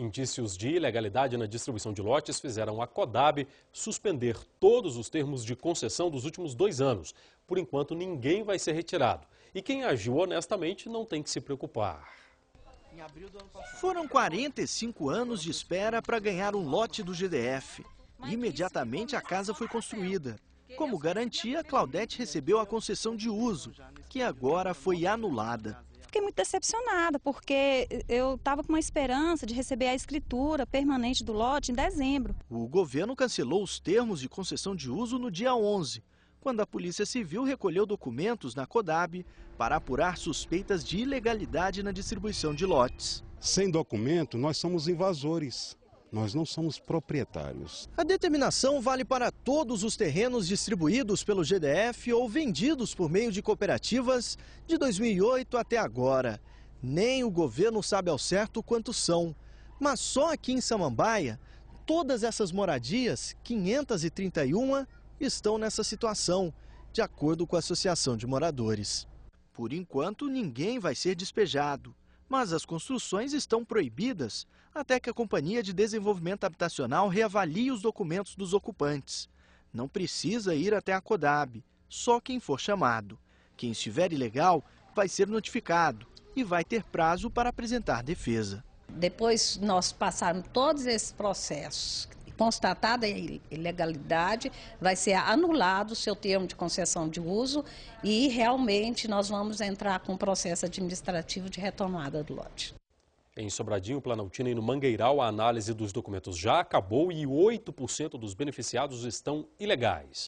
Indícios de ilegalidade na distribuição de lotes fizeram a CODAB suspender todos os termos de concessão dos últimos dois anos. Por enquanto, ninguém vai ser retirado. E quem agiu honestamente não tem que se preocupar. Foram 45 anos de espera para ganhar um lote do GDF. Imediatamente a casa foi construída. Como garantia, Claudete recebeu a concessão de uso, que agora foi anulada fiquei muito decepcionada, porque eu estava com uma esperança de receber a escritura permanente do lote em dezembro. O governo cancelou os termos de concessão de uso no dia 11, quando a Polícia Civil recolheu documentos na CODAB para apurar suspeitas de ilegalidade na distribuição de lotes. Sem documento, nós somos invasores. Nós não somos proprietários. A determinação vale para todos os terrenos distribuídos pelo GDF ou vendidos por meio de cooperativas de 2008 até agora. Nem o governo sabe ao certo quantos são. Mas só aqui em Samambaia, todas essas moradias, 531, estão nessa situação, de acordo com a Associação de Moradores. Por enquanto, ninguém vai ser despejado mas as construções estão proibidas até que a Companhia de Desenvolvimento Habitacional reavalie os documentos dos ocupantes. Não precisa ir até a CODAB, só quem for chamado. Quem estiver ilegal vai ser notificado e vai ter prazo para apresentar defesa. Depois nós passarmos todos esses processos, constatada a ilegalidade, vai ser anulado o seu termo de concessão de uso e realmente nós vamos entrar com o processo administrativo de retomada do lote. Em Sobradinho, Planaltina e no Mangueiral, a análise dos documentos já acabou e 8% dos beneficiados estão ilegais.